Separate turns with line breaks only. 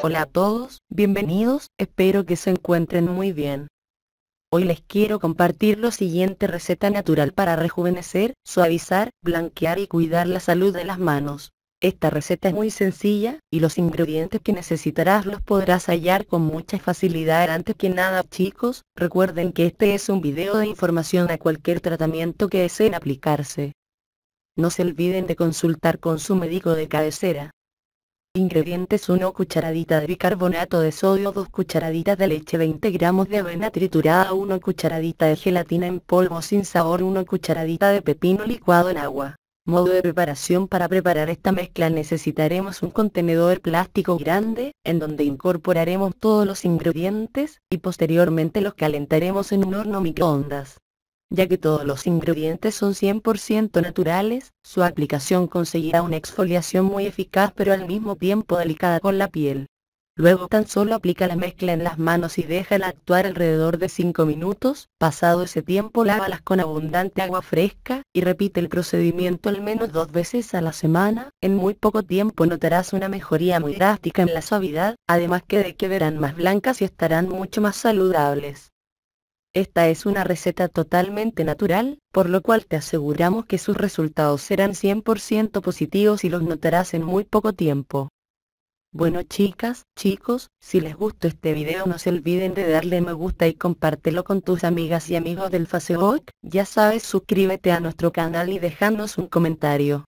Hola a todos, bienvenidos, espero que se encuentren muy bien. Hoy les quiero compartir la siguiente receta natural para rejuvenecer, suavizar, blanquear y cuidar la salud de las manos. Esta receta es muy sencilla, y los ingredientes que necesitarás los podrás hallar con mucha facilidad. Antes que nada chicos, recuerden que este es un video de información a cualquier tratamiento que deseen aplicarse. No se olviden de consultar con su médico de cabecera. Ingredientes 1 cucharadita de bicarbonato de sodio 2 cucharaditas de leche 20 gramos de avena triturada 1 cucharadita de gelatina en polvo sin sabor 1 cucharadita de pepino licuado en agua. Modo de preparación Para preparar esta mezcla necesitaremos un contenedor plástico grande, en donde incorporaremos todos los ingredientes, y posteriormente los calentaremos en un horno microondas ya que todos los ingredientes son 100% naturales, su aplicación conseguirá una exfoliación muy eficaz pero al mismo tiempo delicada con la piel. Luego tan solo aplica la mezcla en las manos y déjala actuar alrededor de 5 minutos, pasado ese tiempo lávalas con abundante agua fresca y repite el procedimiento al menos dos veces a la semana, en muy poco tiempo notarás una mejoría muy drástica en la suavidad, además que de que verán más blancas y estarán mucho más saludables. Esta es una receta totalmente natural, por lo cual te aseguramos que sus resultados serán 100% positivos y los notarás en muy poco tiempo. Bueno chicas, chicos, si les gustó este video no se olviden de darle me gusta y compártelo con tus amigas y amigos del Facebook, ya sabes suscríbete a nuestro canal y dejarnos un comentario.